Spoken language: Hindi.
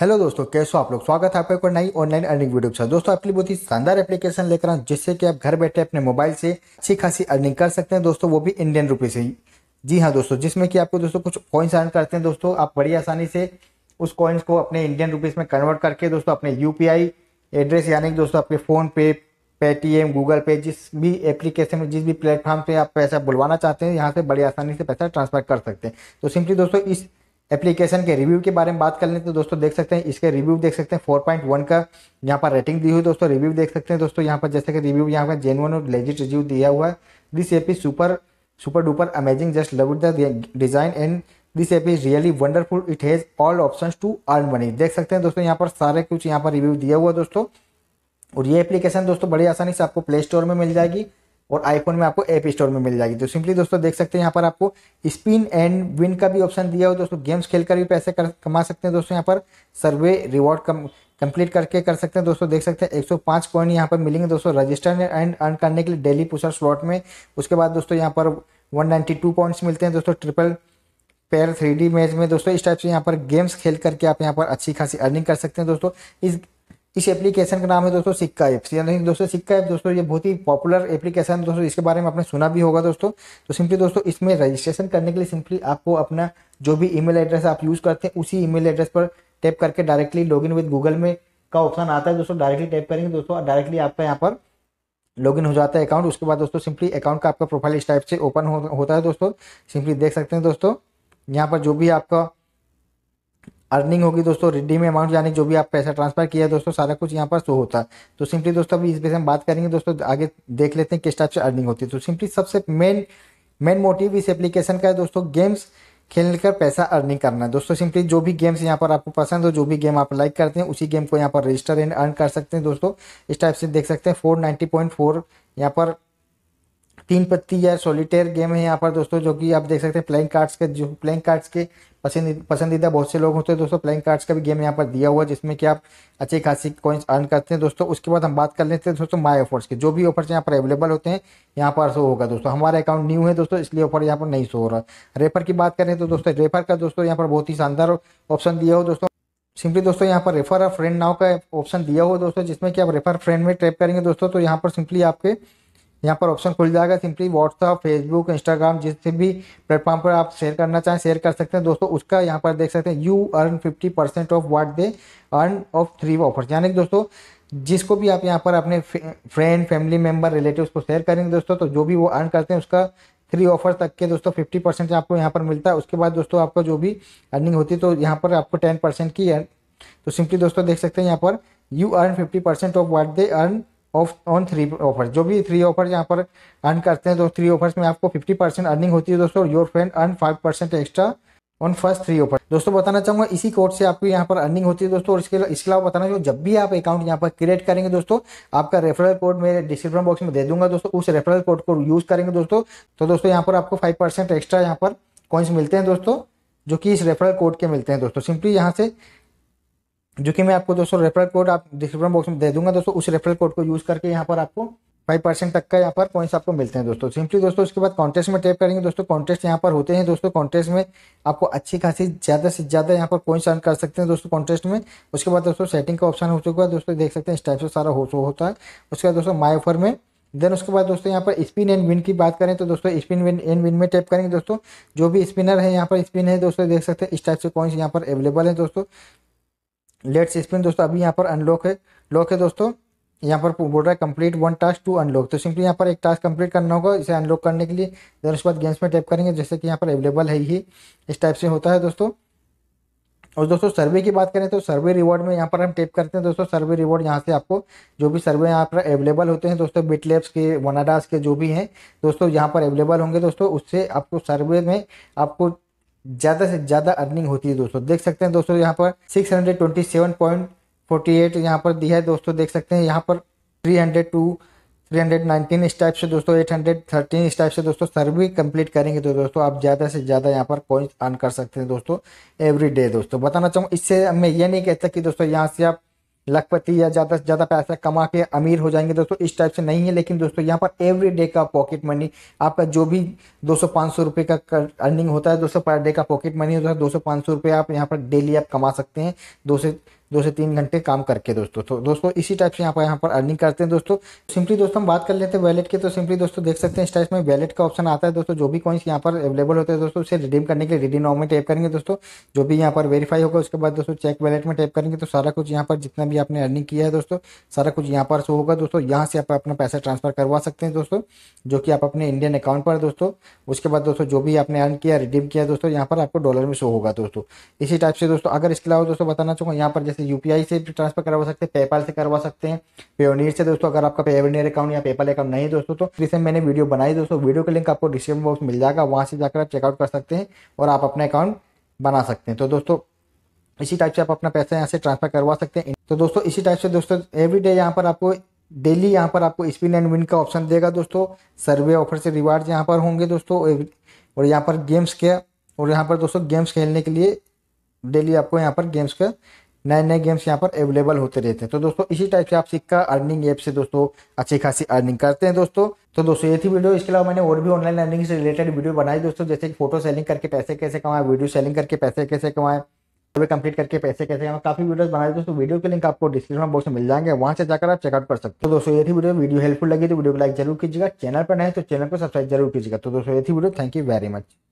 हेलो दोस्तों कैसे हो आप लोग स्वागत है आपका एक और नई ऑनलाइन अर्निंग वीडियो के साथ दोस्तों आपके लिए बहुत ही शानदार एप्लीकेशन लेकर आऊँ जिससे कि आप घर बैठे अपने मोबाइल से अच्छी खासी अर्निंग कर सकते हैं दोस्तों वो भी इंडियन रुपए से ही जी हाँ दोस्तों जिसमें कि आपको दोस्तों कुछ कॉइन्स अर्न करते हैं दोस्तों आप बड़ी आसानी से उस कॉइन्स को अपने इंडियन रुपीज़ में कन्वर्ट करके दोस्तों अपने यू एड्रेस यानी कि दोस्तों आपके पे पेटीएम गूगल पे जिस भी एप्लीकेशन में जिस भी प्लेटफॉर्म पे आप पैसा बुलवाना चाहते हैं यहाँ से बड़ी आसानी से पैसा ट्रांसफर कर सकते हैं तो सिंपली दोस्तों इस एप्लीकेशन के रिव्यू के बारे में बात कर लें तो दोस्तों देख सकते हैं इसके रिव्यू देख सकते हैं 4.1 का यहाँ पर रेटिंग दी हुई दोस्तों रिव्यू देख सकते हैं दोस्तों यहाँ पर जैसे कि रिव्यू यहाँ पर जेनुअन और लेजिट रिव्यू दिया हुआ है this app is super super duper amazing just love the design and this app is really wonderful it has all option to earn money देख सकते हैं दोस्तों यहाँ पर सारे कुछ यहाँ पर रिव्यू दिया हुआ दोस्तों और ये एप्लीकेशन दोस्तों बड़ी आसानी से आपको प्ले स्टोर में मिल जाएगी और आईफोन में आपको ऐप स्टोर में मिल जाएगी तो सिंपली दोस्तों देख सकते हैं यहाँ पर आपको स्पिन एंड विन का भी ऑप्शन दिया हो दोस्तों गेम्स खेल कर भी पैसे कर, कमा सकते हैं दोस्तों यहाँ पर सर्वे रिवॉर्ड कम कंप्लीट करके कर सकते हैं दोस्तों देख सकते हैं 105 कॉइन यहाँ पर मिलेंगे दोस्तों रजिस्टर एंड अर्न करने के लिए डेली पुशर स्लॉट में उसके बाद दोस्तों यहाँ पर 192 पॉइंट्स मिलते हैं दोस्तों ट्रिपल पेयर थ्री मैच में दोस्तों इस टाइप से यहाँ पर गेम्स खेल करके आप यहाँ पर अच्छी खासी अर्निंग कर सकते हैं दोस्तों इस इस एप्लीकेशन का नाम है दोस्तों सिक्का ऐप्स यानी दोस्तों सिक्का ऐप दोस्तों ये बहुत ही पॉपुलर एप्लीकेशन दोस्तों इसके बारे में आपने सुना भी होगा दोस्तों तो सिंपली दोस्तों इसमें रजिस्ट्रेशन करने के लिए सिंपली आपको अपना जो भी ईमेल एड्रेस आप यूज़ करते हैं उसी ईमेल एड्रेस पर टैप करके directly log in with Google में का ऑप्शन आता है दोस्तों डायरेक्टली टैप करेंगे दोस्तों डायरेक्टली आपका यहाँ पर लॉग हो जाता है अकाउंट उसके बाद दोस्तों सिंपली अकाउंट का आपका प्रोफाइल इस टाइप से ओपन होता है दोस्तों सिंपली देख सकते हैं दोस्तों यहाँ पर जो भी आपका अर्निंग होगी दोस्तों रिडीम अमाउंट यानी जो भी आप पैसा ट्रांसफर किया है दोस्तों सारा कुछ यहाँ पर शो होता है तो सिंपली दोस्तों अभी इस विषय में बात करेंगे दोस्तों आगे देख लेते हैं किस टाइप से अर्निंग होती है तो सिंपली सबसे मेन मेन मोटिव इस एप्लीकेशन का है दोस्तों गेम्स खेलकर पैसा अर्निंग करना है दोस्तों सिंपली जो भी गेम्स यहाँ पर आपको पसंद हो जो भी गेम आप लाइक करते हैं उसी गेम को यहाँ पर रजिस्टर एंड अर्न कर सकते हैं दोस्तों इस टाइप से देख सकते हैं फोर नाइन्टी पॉइंट फोर यहाँ पर तीन पत्ती या सोलिटेयर गेम है यहाँ पर दोस्तों जो कि आप देख सकते हैं प्लेइंग कार्ड्स के जो प्लेइंग कार्ड्स के पसंद पसंदीदा बहुत से लोग होते हैं दोस्तों प्लेइंग कार्ड्स का भी गेम यहाँ पर दिया हुआ है जिसमें कि आप अच्छी खासी कॉइन्स अर्न करते हैं दोस्तों उसके बाद हम बात कर लेते हैं दोस्तों माई ऑफर्स के जो भी ऑफर्स यहाँ पर अवेलेबल होते हैं यहाँ पर शो होगा दोस्तों हमारा अकाउंट न्यू है दोस्तों इसलिए ऑफर यहाँ पर नहीं शो हो रहा रेफर की बात करें तो दोस्तों रेफर का दोस्तों यहाँ पर बहुत ही शानदार ऑप्शन दिया हो दोस्तों सिंपली दोस्तों यहाँ पर रेफर और फ्रेंड नाव का ऑप्शन दिया हुआ दोस्तों जिसमें कि आप रेफर फ्रेंड में ट्रैप करेंगे दोस्तों तो यहाँ पर सिंपली आपके यहाँ पर ऑप्शन खुल जाएगा सिंपली व्हाट्सअप फेसबुक इंस्टाग्राम जिस भी प्लेटफॉर्म पर आप शेयर करना चाहें शेयर कर सकते हैं दोस्तों उसका यहाँ पर देख सकते हैं you earn fifty percent of what they earn off three offers यानी कि दोस्तों जिसको भी आप यहाँ पर अपने फ्रेंड फैमिली मेम्बर रिलेटिव को शेयर करेंगे दोस्तों तो जो भी वो अर्न करते हैं उसका थ्री ऑफर तक के दोस्तों फिफ्टी परसेंट आपको यहाँ पर मिलता है उसके बाद दोस्तों आपको जो भी अर्निंग होती है तो यहाँ पर आपको टेन परसेंट की तो सिंपली दोस्तों देख सकते हैं यहाँ पर you earn fifty percent of what they earn off on three offer जो भी थ्री ऑफर यहाँ पर अर्न करते हैं तो थ्री ऑफर्स में आपको फिफ्टी परसेंट अर्निंग होती है दोस्तों your friend earn five percent extra on first three offer दोस्तों बताना चाहूंगा इसी कोड से आपको यहाँ पर अर्निंग होती है दोस्तों और इसके इसके अलावा बताना चाहूँगा जब भी आप अकाउंट यहाँ पर क्रिएट करेंगे दोस्तों आपका रेफरल कोड मैं डिस्क्रिप्शन बॉक्स में दे दूंगा दोस्तों उस रेफरल कोड को यूज़ करेंगे दोस्तों तो दोस्तों यहाँ पर आपको फाइव परसेंट एक्स्ट्रा यहाँ पर कॉइन्स मिलते हैं दोस्तों जो कि इस रेफरल कोड के मिलते हैं दोस्तों सिंपली यहाँ से जो कि मैं आपको दोस्तों रेफरल कोड आप डिस्क्रिप्शन बॉक्स में दे दूंगा दोस्तों उस रेफरल कोड को यूज़ करके यहाँ पर आपको फाइव परसेंट तक का यहाँ पर पॉइंट्स आपको मिलते हैं दोस्तों सिंपली दोस्तों उसके बाद कॉन्टेस्ट में टैप करेंगे दोस्तों कॉन्टेस्ट यहाँ पर होते हैं दोस्तों कॉन्टेस्ट में आपको अच्छी खासी ज़्यादा से ज़्यादा यहाँ पर पॉइंट्स अर्न कर सकते हैं दोस्तों कॉन्टेस्ट में उसके बाद दोस्तों सेटिंग का ऑप्शन हो चुका है दोस्तों देख सकते हैं इस टाइप से सारा हो होता है उसके बाद दोस्तों माई ऑफर में देन उसके बाद दोस्तों यहाँ पर स्पिन एंड विन की बात करें तो दोस्तों स्पिन विन एंड विन में टैप करेंगे दोस्तों जो भी स्पिनर है यहाँ पर स्पिन है दोस्तों देख सकते हैं इस टाइप से पॉइंट्स यहाँ पर अवेलेबल है दोस्तों लेट्स स्पिन दोस्तों अभी यहाँ पर अनलॉक है लॉक है दोस्तों यहाँ पर बोल रहा है complete one task to unlock तो सिंपली यहाँ पर एक टास्क कंप्लीट करना होगा इसे अनलॉक करने के लिए देर उसके बाद गेम्स में टैप करेंगे जैसे कि यहाँ पर अवेलेबल है ही इस टाइप से होता है दोस्तों और दोस्तों सर्वे की बात करें तो सर्वे रिवॉर्ड में यहाँ पर हम टैप करते हैं दोस्तों सर्वे रिवॉर्ड यहाँ से आपको जो भी सर्वे यहाँ पर अवेलेबल होते हैं दोस्तों बिटलेब्स के वनाडास के जो भी हैं दोस्तों यहाँ पर अवेलेबल होंगे दोस्तों उससे आपको सर्वे में आपको ज़्यादा से ज़्यादा अर्निंग होती है दोस्तों देख सकते हैं दोस्तों यहाँ पर six hundred twenty seven point forty eight यहाँ पर दिया है दोस्तों देख सकते हैं यहाँ पर three hundred to three hundred nineteen इस टाइप से दोस्तों एट हंड्रेड थर्टीन इस टाइप से दोस्तों सर्वे कंप्लीट करेंगे तो दोस्तों आप ज़्यादा से ज़्यादा यहाँ पर कॉइन्स अर्न कर सकते हैं दोस्तों एवरी डे दोस्तों बताना चाहूँगा इससे मैं ये नहीं कहता कि दोस्तों यहाँ से आप लखपति या ज़्यादा से ज़्यादा पैसा कमा के अमीर हो जाएंगे दोस्तों इस टाइप से नहीं है लेकिन दोस्तों यहाँ पर एवरी डे का पॉकेट मनी आपका जो भी दो सौ पाँच सौ रुपये का अर्निंग होता है दोस्तों पर डे का पॉकेट मनी होता है दो सौ पाँच सौ रुपये आप यहाँ पर डेली आप कमा सकते हैं दो से दो से तीन घंटे काम करके दोस्तों तो दोस्तों इसी टाइप से यहाँ पर यहाँ पर अर्निंग करते हैं दोस्तों सिंपली दोस्तों हम बात कर लेते हैं वैलेट की तो सिंपली दोस्तों देख सकते हैं इस टाइप में वैलेट का ऑप्शन आता है दोस्तों जो भी कॉइन्स यहाँ पर अवेलेबल होते हैं दोस्तों उसे रिडीम करने के लिए रिडीम नॉम में टैप करेंगे दोस्तों जो भी यहाँ पर वेरीफाई होगा उसके बाद दोस्तों चेक वैलेट में टैप करेंगे तो सारा कुछ यहाँ पर जितना भी आपने अर्निंग किया है दोस्तों सारा कुछ यहाँ पर शो होगा दोस्तों यहाँ से आप अपना पैसा ट्रांसफर करवा सकते हैं दोस्तों जो कि आप अपने इंडियन अकाउंट पर दोस्तों उसके बाद दोस्तों जो भी आपने अर्न किया रिडीम किया दोस्तों यहाँ पर आपको डॉलर में शो होगा दोस्तों इसी टाइप से दोस्तों अगर इसके अलावा दोस्तों बताना चाहूँगा यहाँ पर जैसे जैसे यूपीआई से ट्रांसफर करवा सकते हैं पेपाल से करवा सकते हैं पेयोनियर से दोस्तों अगर आपका पेयोनियर अकाउंट या पेपाल अकाउंट नहीं है दोस्तों तो रिसेंट मैंने वीडियो बनाई दोस्तों वीडियो का लिंक आपको डिस्क्रिप्शन बॉक्स मिल जाएगा वहाँ से जाकर आप चेकआउट कर सकते हैं और आप अपना अकाउंट बना सकते हैं तो दोस्तों इसी टाइप से आप अपना पैसा यहाँ से ट्रांसफर करवा सकते हैं तो दोस्तों इसी टाइप से दोस्तों एवरी डे यहाँ पर आपको डेली यहाँ पर आपको स्पिन एंड विन का ऑप्शन देगा दोस्तों सर्वे ऑफर से रिवार्ड यहाँ पर होंगे दोस्तों और यहाँ पर गेम्स के और यहाँ पर दोस्तों गेम्स खेलने के लिए डेली आपको यहाँ पर गेम्स का नए नए गेम्स यहाँ पर अवेलेबल होते रहते हैं तो दोस्तों इसी टाइप से आप सिक्का अर्निंग ऐप से दोस्तों अच्छी खासी अर्निंग करते हैं दोस्तों तो दोस्तों ये थी वीडियो इसके अलावा मैंने और भी ऑनलाइन अर्निंग से रिलेटेड वीडियो बनाई दोस्तों जैसे कि फोटो सेलिंग करके पैसे कैसे कमाएं वीडियो सेलिंग करके पैसे कैसे कमाएं सर्वे कंप्लीट करके पैसे कैसे कमाएं काफी वीडियोस बनाए दोस्तों वीडियो के लिंक आपको डिस्क्रिप्शन बॉक्स में मिल जाएंगे वहां से जाकर आप चेकआउट कर सकते हो तो दोस्तों ये थी वीडियो वीडियो हेल्पफुल लगी तो वीडियो को लाइक जरूर कीजिएगा चैनल पर नहीं तो चैनल को सब्सक्राइब जरूर कीजिएगा तो दोस्तों ये थी video thank you very much